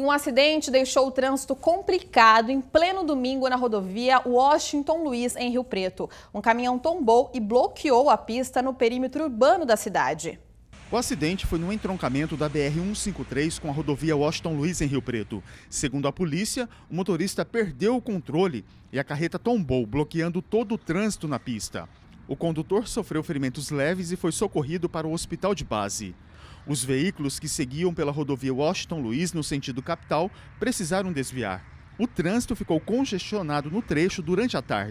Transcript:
Um acidente deixou o trânsito complicado em pleno domingo na rodovia Washington Luiz, em Rio Preto. Um caminhão tombou e bloqueou a pista no perímetro urbano da cidade. O acidente foi no entroncamento da BR-153 com a rodovia Washington Luiz, em Rio Preto. Segundo a polícia, o motorista perdeu o controle e a carreta tombou, bloqueando todo o trânsito na pista. O condutor sofreu ferimentos leves e foi socorrido para o hospital de base. Os veículos que seguiam pela rodovia Washington Luiz no sentido capital precisaram desviar. O trânsito ficou congestionado no trecho durante a tarde.